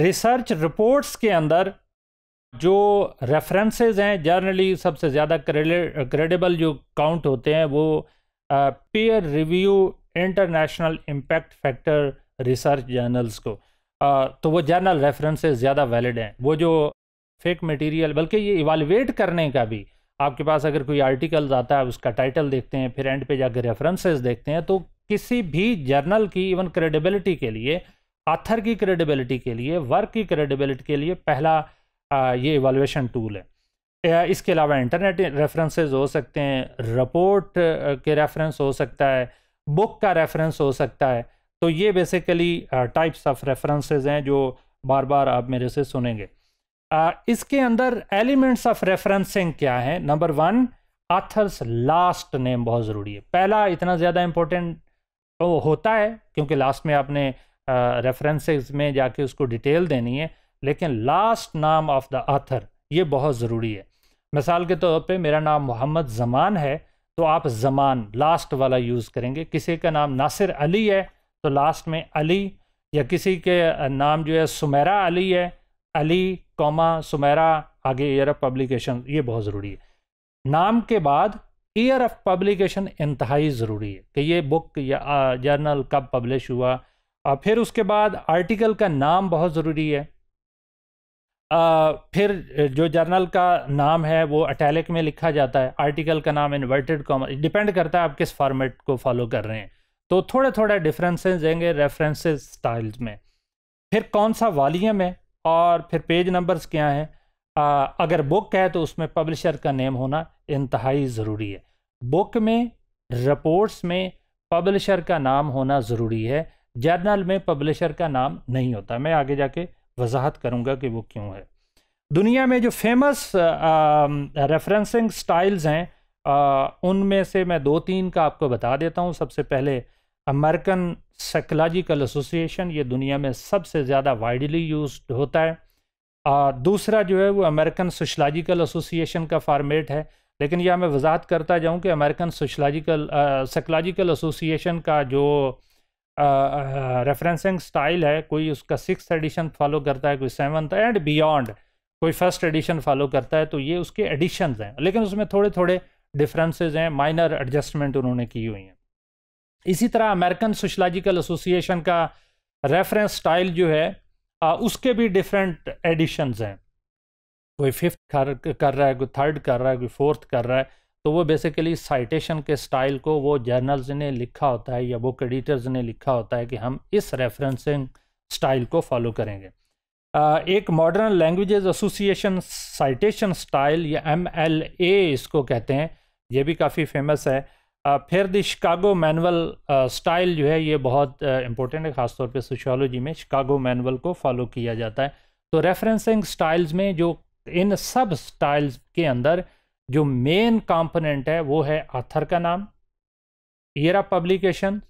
research reports के अंदर जो रेफरेंसेस हैं जर्नली सबसे ज़्यादा क्रेडिबल जो काउंट होते हैं वो peer review international impact factor research journals को आ, तो वो जर्नल रेफरेंसेस ज़्यादा वैलिड हैं वो जो फेक मटेरियल बल्कि ये इवालवेट करने का भी आपके पास अगर कोई आर्टिकल्स आता है उसका टाइटल देखते हैं फिर एंड पे जाकर रेफरेंसेज देखते हैं तो किसी भी जर्नल की इवन क्रेडिबिलिटी के लिए आथर की क्रेडिबिलिटी के लिए वर्क की क्रेडिबिलिटी के लिए पहला आ, ये इवॉल्यूशन टूल है इसके अलावा इंटरनेट रेफरेंसेस हो सकते हैं रिपोर्ट के रेफरेंस हो सकता है बुक का रेफरेंस हो सकता है तो ये बेसिकली टाइप्स ऑफ रेफरेंसेस हैं जो बार बार आप मेरे से सुनेंगे आ, इसके अंदर एलिमेंट्स ऑफ रेफरेंसिंग क्या है number one authors last name बहुत ज़रूरी है पहला इतना ज़्यादा इम्पोर्टेंट तो होता है क्योंकि लास्ट में आपने रेफरेंसेस में जाके उसको डिटेल देनी है लेकिन लास्ट नाम ऑफ द आथर ये बहुत ज़रूरी है मिसाल के तौर पे मेरा नाम मोहम्मद जमान है तो आप जमान लास्ट वाला यूज़ करेंगे किसी का नाम नासिर अली है तो लास्ट में अली या किसी के नाम जो है सुमेरा अली है अली कौमा सुमेरा आगे ईयर ऑफ पब्लिकेशन ये बहुत ज़रूरी है नाम के बाद ईयर ऑफ पब्लिकेशन इंतहाई ज़रूरी है कि ये बुक या जर्नल कब पब्लिश हुआ और फिर उसके बाद आर्टिकल का नाम बहुत ज़रूरी है आ, फिर जो जर्नल का नाम है वो अटैलिक में लिखा जाता है आर्टिकल का नाम इन्वर्टेड कॉमर डिपेंड करता है आप किस फॉर्मेट को फॉलो कर रहे हैं तो थोड़े थोड़े डिफरेंसेस देंगे रेफरेंसेस स्टाइल्स में फिर कौन सा वॉलीम है और फिर पेज नंबर्स क्या हैं अगर बुक है तो उसमें पब्लिशर का नेम होना इंतहाई ज़रूरी है बुक में रिपोर्ट्स में पब्लिशर का नाम होना ज़रूरी है जर्नल में पब्लिशर का नाम नहीं होता मैं आगे जाके वजाहत करूँगा कि वो क्यों है दुनिया में जो फेमस रेफरेंसिंग स्टाइल्स हैं उनमें से मैं दो तीन का आपको बता देता हूँ सबसे पहले अमेरिकन साइकोलॉजिकल एसोसिएशन ये दुनिया में सबसे ज़्यादा वाइडली यूज होता है आ, दूसरा जो है वो अमेरिकन सोशलॉजिकल एसोसिएशन का फार्मेट है लेकिन यह मैं वजाहत करता जाऊँ कि अमेरिकन सोशलॉजिकल साइकोलॉजिकल एसोसिएशन का जो रेफरेंसिंग स्टाइल है कोई उसका सिक्स एडिशन फॉलो करता है कोई सेवन्थ एंड बियॉन्ड कोई फर्स्ट एडिशन फॉलो करता है तो ये उसके एडिशन हैं लेकिन उसमें थोड़े थोड़े डिफरेंसेज हैं माइनर एडजस्टमेंट उन्होंने की हुई हैं इसी तरह अमेरिकन सोशलॉजिकल एसोसिएशन का रेफरेंस स्टाइल जो है आ, उसके भी डिफरेंट एडिशन हैं कोई फिफ्थ कर कर रहा है कोई थर्ड कर रहा है कोई फोर्थ कर रहा है तो वो बेसिकली साइटेशन के स्टाइल को वो जर्नल्स ने लिखा होता है या बुक एडिटर्स ने लिखा होता है कि हम इस रेफरेंसिंग स्टाइल को फॉलो करेंगे एक modern languages association citation style या एम एल ए इसको कहते हैं ये भी काफ़ी फेमस है फिर द शिकागो मैनुअल स्टाइल जो है ये बहुत इंपॉर्टेंट है ख़ासतौर पे सोशोलॉजी में शिकागो मैनुअल को फॉलो किया जाता है तो रेफरेंसिंग स्टाइल्स में जो इन सब स्टाइल्स के अंदर जो मेन कंपोनेंट है वो है आथर का नाम ईयर ऑफ पब्लिकेशन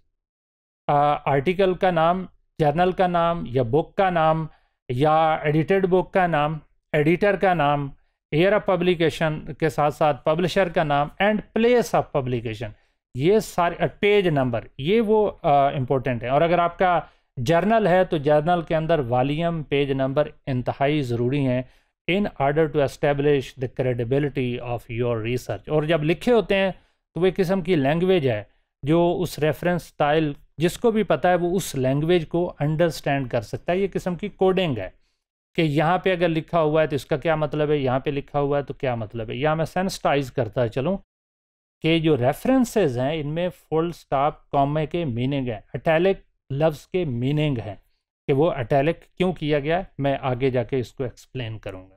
आर्टिकल का नाम जर्नल का नाम या बुक का नाम या एडिटेड बुक का नाम एडिटर का नाम ईयर ऑफ पब्लिकेशन के साथ साथ पब्लिशर का नाम एंड प्लेस ऑफ पब्लिकेशन ये सारे पेज नंबर ये वो इम्पोर्टेंट है और अगर आपका जर्नल है तो जर्नल के अंदर वालीम पेज नंबर इंतहाई ज़रूरी हैं in order to establish the credibility of your research और जब लिखे होते हैं तो वो एक किस्म की लैंग्वेज है जो उस रेफरेंस स्टाइल जिसको भी पता है वो उस लैंग्वेज को अंडरस्टैंड कर सकता है ये किस्म की कोडिंग है कि यहाँ पे अगर लिखा हुआ है तो इसका क्या मतलब है यहाँ पे लिखा हुआ है तो क्या मतलब है या मैं सेंसटाइज करता चलूँ कि जो रेफरेंसेज हैं इनमें फुल स्टॉप कॉमे के मीनिंग हैं अटैलिक लफ्स के मीनिंग हैं कि वो अटैलिक क्यों किया गया है मैं आगे जाके इसको एक्सप्लेन करूँगा